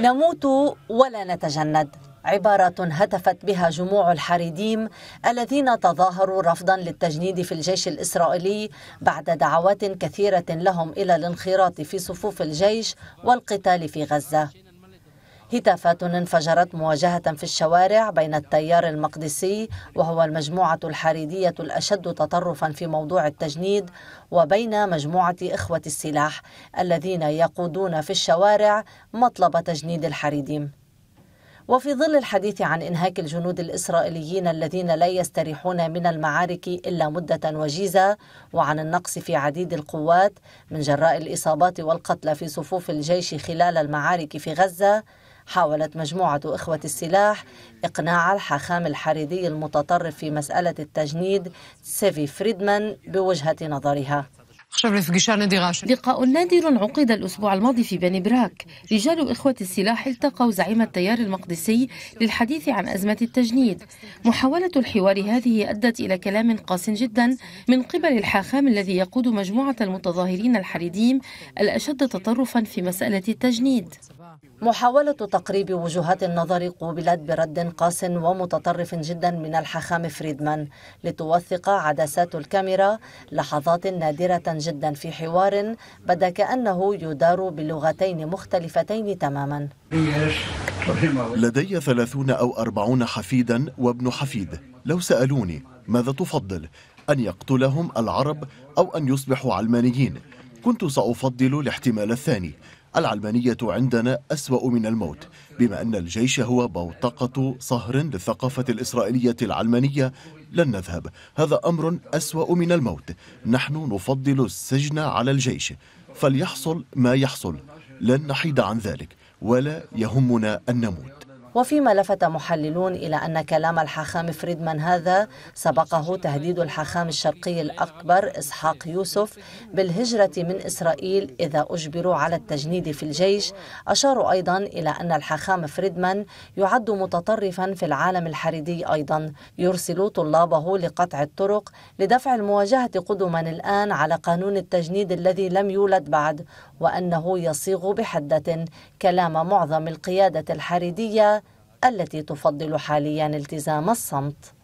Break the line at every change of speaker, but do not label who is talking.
نموت ولا نتجند عبارة هتفت بها جموع الحريديم الذين تظاهروا رفضا للتجنيد في الجيش الإسرائيلي بعد دعوات كثيرة لهم إلى الانخراط في صفوف الجيش والقتال في غزة هتافات انفجرت مواجهة في الشوارع بين التيار المقدسي وهو المجموعة الحريدية الأشد تطرفا في موضوع التجنيد وبين مجموعة إخوة السلاح الذين يقودون في الشوارع مطلب تجنيد الحريديم وفي ظل الحديث عن انهاك الجنود الاسرائيليين الذين لا يستريحون من المعارك الا مده وجيزه وعن النقص في عديد القوات من جراء الاصابات والقتلى في صفوف الجيش خلال المعارك في غزه حاولت مجموعة إخوة السلاح إقناع الحاخام الحريدي المتطرف في مسألة التجنيد
سيفي فريدمان بوجهة نظرها لقاء نادر عقد الأسبوع الماضي في بني براك رجال إخوة السلاح التقوا زعيم التيار المقدسي للحديث عن أزمة التجنيد محاولة الحوار هذه أدت إلى كلام قاس جدا من قبل الحاخام الذي يقود مجموعة المتظاهرين الحريديم الأشد تطرفا في مسألة التجنيد
محاولة تقريب وجهات النظر قوبلت برد قاس ومتطرف جدا من الحاخام فريدمان لتوثق عدسات الكاميرا لحظات نادرة جدا في حوار بدا كأنه يدار بلغتين مختلفتين تماما
لدي ثلاثون أو أربعون حفيدا وابن حفيد لو سألوني ماذا تفضل أن يقتلهم العرب أو أن يصبحوا علمانيين كنت سأفضل الاحتمال الثاني العلمانية عندنا أسوأ من الموت بما أن الجيش هو بوتقة صهر للثقافة الإسرائيلية العلمانية لن نذهب هذا أمر أسوأ من الموت نحن نفضل السجن على الجيش فليحصل ما يحصل لن نحيد عن ذلك ولا يهمنا أن نموت
وفيما لفت محللون إلى أن كلام الحاخام فريدمان هذا سبقه تهديد الحاخام الشرقي الأكبر إسحاق يوسف بالهجرة من إسرائيل إذا أجبروا على التجنيد في الجيش أشاروا أيضا إلى أن الحاخام فريدمان يعد متطرفا في العالم الحريدي أيضا يرسل طلابه لقطع الطرق لدفع المواجهة قدما الآن على قانون التجنيد الذي لم يولد بعد وأنه يصيغ بحدة كلام معظم القيادة الحريدية التي تفضل حاليا التزام الصمت